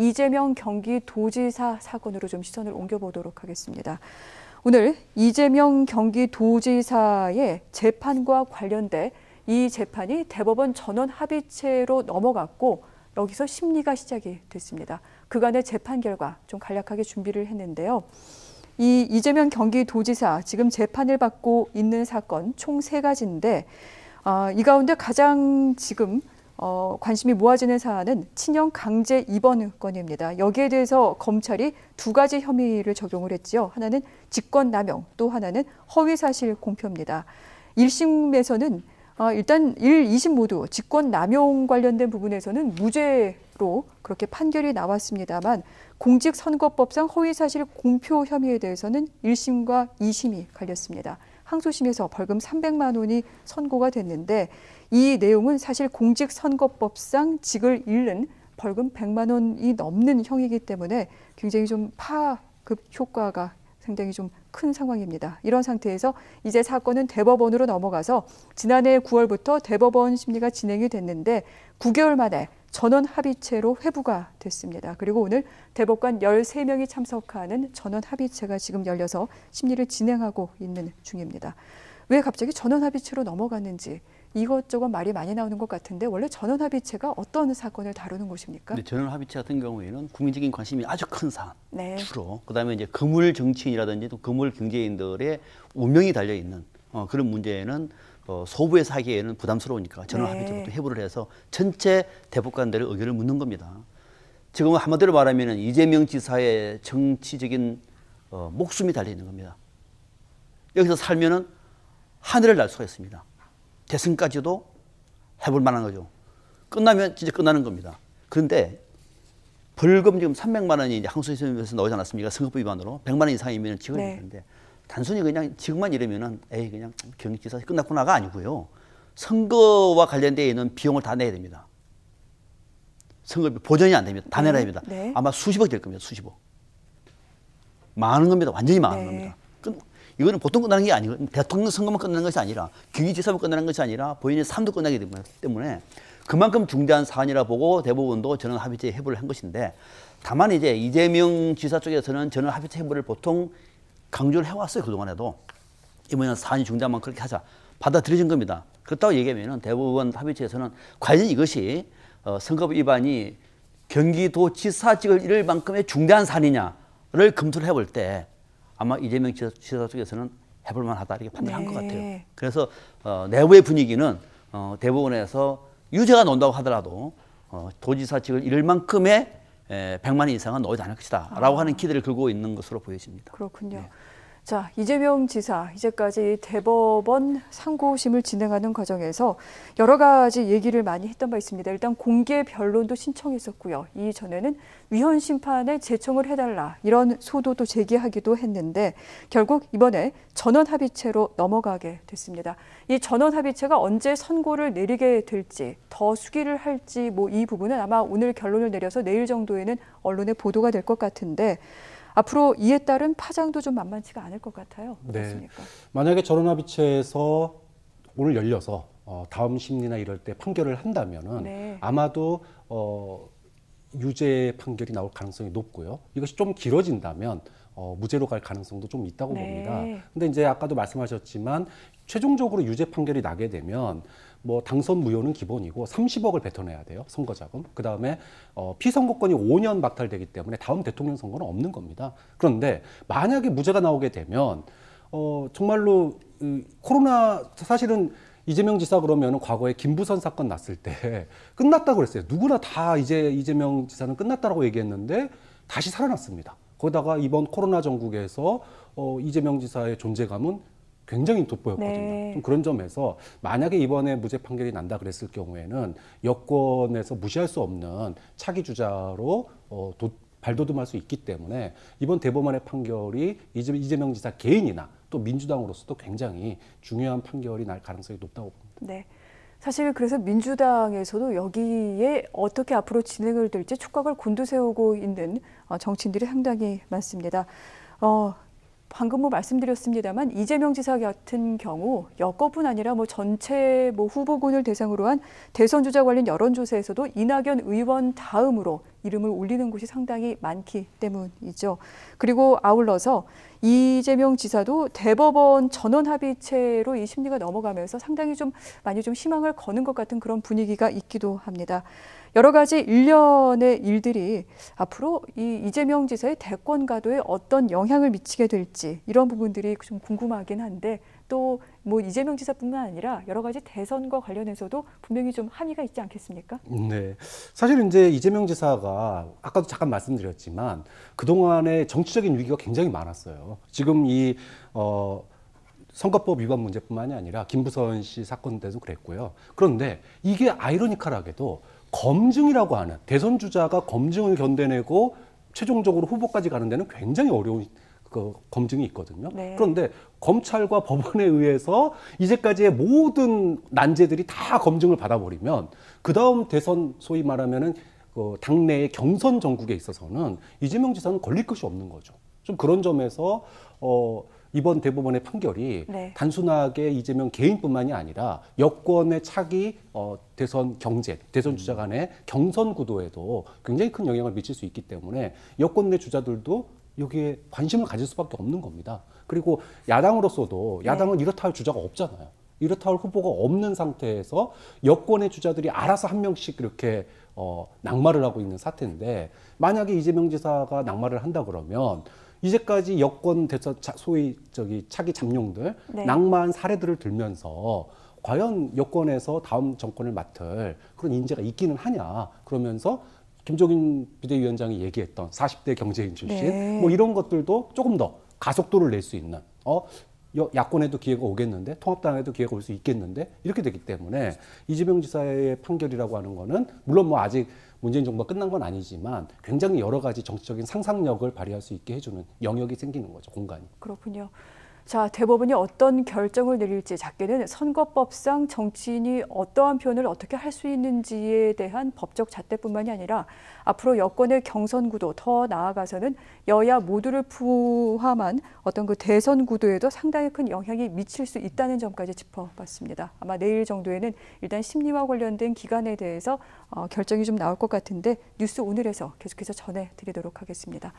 이재명 경기도지사 사건으로 좀 시선을 옮겨보도록 하겠습니다. 오늘 이재명 경기도지사의 재판과 관련돼 이 재판이 대법원 전원 합의체로 넘어갔고 여기서 심리가 시작이 됐습니다. 그간의 재판 결과 좀 간략하게 준비를 했는데요. 이 이재명 경기도지사 지금 재판을 받고 있는 사건 총 세가지인데이 아, 가운데 가장 지금 어, 관심이 모아지는 사안은 친형 강제 입원 건입니다. 여기에 대해서 검찰이 두 가지 혐의를 적용을 했지요. 하나는 직권남용, 또 하나는 허위사실 공표입니다. 1심에서는 어, 일단 1, 2심 모두 직권남용 관련된 부분에서는 무죄로 그렇게 판결이 나왔습니다만 공직선거법상 허위사실 공표 혐의에 대해서는 1심과 2심이 갈렸습니다. 항소심에서 벌금 300만 원이 선고가 됐는데 이 내용은 사실 공직선거법상 직을 잃는 벌금 100만 원이 넘는 형이기 때문에 굉장히 좀 파급 효과가 상당히 좀 큰 상황입니다. 이런 상태에서 이제 사건은 대법원으로 넘어가서 지난해 9월부터 대법원 심리가 진행이 됐는데 9개월 만에 전원 합의체로 회부가 됐습니다. 그리고 오늘 대법관 13명이 참석하는 전원 합의체가 지금 열려서 심리를 진행하고 있는 중입니다. 왜 갑자기 전원 합의체로 넘어갔는지 이것저것 말이 많이 나오는 것 같은데 원래 전원 합의체가 어떤 사건을 다루는 곳입니까? 네, 전원 합의체 같은 경우에는 국민적인 관심이 아주 큰 사안 네. 주로 그다음에 이제 금물 정치인이라든지 또 금물 경제인들의 운명이 달려 있는 어, 그런 문제는 어, 소부에서 기에는 부담스러우니까 전원 합의체부터 네. 해부를 해서 전체 대법관들의 의견을 묻는 겁니다. 지금 한마디로 말하면 이재명 지사의 정치적인 어, 목숨이 달려 있는 겁니다. 여기서 살면은 하늘을 날 수가 있습니다. 대승까지도 해볼 만한 거죠. 끝나면 진짜 끝나는 겁니다. 그런데 벌금 지금 300만 원이 이제 항소심에서 나오지 않았습니까? 선거법 위반으로 100만 원 이상이면 지금이 네. 는데 단순히 그냥 지금만 이러면은 에이 그냥 경기사 끝났구나가 아니고요. 선거와 관련되어 있는 비용을 다 내야 됩니다. 선거비 보전이 안 됩니다. 다 네. 내야 됩니다. 네. 아마 수십억 될 겁니다. 수십억. 많은 겁니다. 완전히 많은 네. 겁니다. 이거는 보통 끝나는 게 아니고 대통령 선거만 끝나는 것이 아니라 경위지사만 끝나는 것이 아니라 본인의 삶도 끝나기 때문에 그만큼 중대한 사안이라 보고 대부분도 저는 합의체 해부를 한 것인데 다만 이제 이재명 지사 쪽에서는 저는 합의체 해부를 보통 강조를 해왔어요 그동안에도 이번에는 사안이 중대한 만 그렇게 하자 받아들여진 겁니다 그렇다고 얘기하면 대부분 합의체에서는 과연 이것이 어, 선거법 위반이 경기도지사직을 잃을 만큼의 중대한 사안이냐를 검토를 해볼 때 아마 이재명 지사, 지사 쪽에서는 해볼 만하다 이렇게 판단한 네. 것 같아요. 그래서 어, 내부의 분위기는 어, 대법원에서 유죄가 논다고 하더라도 어, 도지사직을 잃을 만큼의 에, 100만 이상은 넣지 않을 것이다 라고 아. 하는 기대를 걸고 있는 것으로 보여집니다. 그렇군요. 네. 자, 이재명 지사, 이제까지 대법원 상고심을 진행하는 과정에서 여러 가지 얘기를 많이 했던 바 있습니다. 일단 공개 변론도 신청했었고요. 이전에는 위헌 심판에 재청을 해달라 이런 소도도 제기하기도 했는데 결국 이번에 전원 합의체로 넘어가게 됐습니다. 이 전원 합의체가 언제 선고를 내리게 될지 더 수기를 할지 뭐 이 부분은 아마 오늘 결론을 내려서 내일 정도에는 언론에 보도가 될 것 같은데 앞으로 이에 따른 파장도 좀 만만치가 않을 것 같아요. 네. 어떻습니까? 만약에 저론합의체에서 오늘 열려서 어, 다음 심리나 이럴 때 판결을 한다면은 네. 아마도 어, 유죄 판결이 나올 가능성이 높고요. 이것이 좀 길어진다면 어, 무죄로 갈 가능성도 좀 있다고 네. 봅니다. 근데 이제 아까도 말씀하셨지만 최종적으로 유죄 판결이 나게 되면 뭐 당선 무효는 기본이고 30억을 뱉어내야 돼요. 선거 자금. 그다음에 어 피선거권이 5년 박탈되기 때문에 다음 대통령 선거는 없는 겁니다. 그런데 만약에 무죄가 나오게 되면 어 정말로 이 코로나 사실은 이재명 지사 그러면 과거에 김부선 사건 났을 때 끝났다고 그랬어요. 누구나 다 이제 이재명 지사는 끝났다라고 얘기했는데 다시 살아났습니다. 거기다가 이번 코로나 전국에서 어, 이재명 지사의 존재감은 굉장히 돋보였거든요. 네. 좀 그런 점에서 만약에 이번에 무죄 판결이 난다 그랬을 경우에는 여권에서 무시할 수 없는 차기 주자로 어, 도, 발돋움할 수 있기 때문에 이번 대법원의 판결이 이재명 지사 개인이나 또 민주당으로서도 굉장히 중요한 판결이 날 가능성이 높다고 봅니다. 네. 사실 그래서 민주당에서도 여기에 어떻게 앞으로 진행을 될지 촉각을 곤두세우고 있는 어, 정치인들이 상당히 많습니다. 어, 방금 뭐 말씀드렸습니다만 이재명 지사 같은 경우 여권뿐 아니라 뭐 전체 뭐 후보군을 대상으로 한 대선 주자 관련 여론조사에서도 이낙연 의원 다음으로 이름을 올리는 곳이 상당히 많기 때문이죠. 그리고 아울러서 이재명 지사도 대법원 전원 합의체로 이 심리가 넘어가면서 상당히 좀 많이 좀 희망을 거는 것 같은 그런 분위기가 있기도 합니다. 여러 가지 일련의 일들이 앞으로 이 이재명 지사의 대권 가도에 어떤 영향을 미치게 될지 이런 부분들이 좀 궁금하긴 한데 또뭐 이재명 지사뿐만 아니라 여러 가지 대선과 관련해서도 분명히 좀 함의가 있지 않겠습니까? 네. 사실 이제 이재명 지사가 아까도 잠깐 말씀드렸지만 그동안의 정치적인 위기가 굉장히 많았어요. 지금 이 어, 선거법 위반 문제뿐만이 아니라 김부선 씨 사건 때도 그랬고요. 그런데 이게 아이러니컬하게도 검증이라고 하는 대선 주자가 검증을 견뎌내고 최종적으로 후보까지 가는 데는 굉장히 어려운 그 검증이 있거든요. 네. 그런데 검찰과 법원에 의해서 이제까지의 모든 난제들이 다 검증을 받아버리면 그 다음 대선 소위 말하면은 그 당내의 경선 정국에 있어서는 이재명 지사는 걸릴 것이 없는 거죠. 좀 그런 점에서 어. 이번 대법원의 판결이 네. 단순하게 이재명 개인뿐만이 아니라 여권의 차기 어, 대선 경제 대선 주자 음. 간의 경선 구도에도 굉장히 큰 영향을 미칠 수 있기 때문에 여권 내 주자들도 여기에 관심을 가질 수밖에 없는 겁니다. 그리고 야당으로서도 네. 야당은 네. 이렇다 할 주자가 없잖아요. 이렇다 할 후보가 없는 상태에서 여권의 주자들이 알아서 한 명씩 이렇게 어, 낙마를 하고 있는 사태인데 만약에 이재명 지사가 낙마를 한다 그러면 이제까지 여권 대처 소위 저기 차기 잠룡들 네. 낙마한 사례들을 들면서 과연 여권에서 다음 정권을 맡을 그런 인재가 있기는 하냐 그러면서 김종인 비대위원장이 얘기했던 40대 경제인 출신 네. 뭐 이런 것들도 조금 더 가속도를 낼 수 있는 어 야권에도 기회가 오겠는데 통합당에도 기회가 올 수 있겠는데 이렇게 되기 때문에 이재명 지사의 판결이라고 하는 거는 물론 뭐 아직 문재인 정부가 끝난 건 아니지만 굉장히 여러 가지 정치적인 상상력을 발휘할 수 있게 해주는 영역이 생기는 거죠 공간이 그렇군요. 자, 대법원이 어떤 결정을 내릴지 작게는 선거법상 정치인이 어떠한 표현을 어떻게 할 수 있는지에 대한 법적 잣대뿐만이 아니라 앞으로 여권의 경선 구도 더 나아가서는 여야 모두를 포함한 어떤 그 대선 구도에도 상당히 큰 영향이 미칠 수 있다는 점까지 짚어봤습니다. 아마 내일 정도에는 일단 심리와 관련된 기간에 대해서 어, 결정이 좀 나올 것 같은데 뉴스 오늘에서 계속해서 전해드리도록 하겠습니다.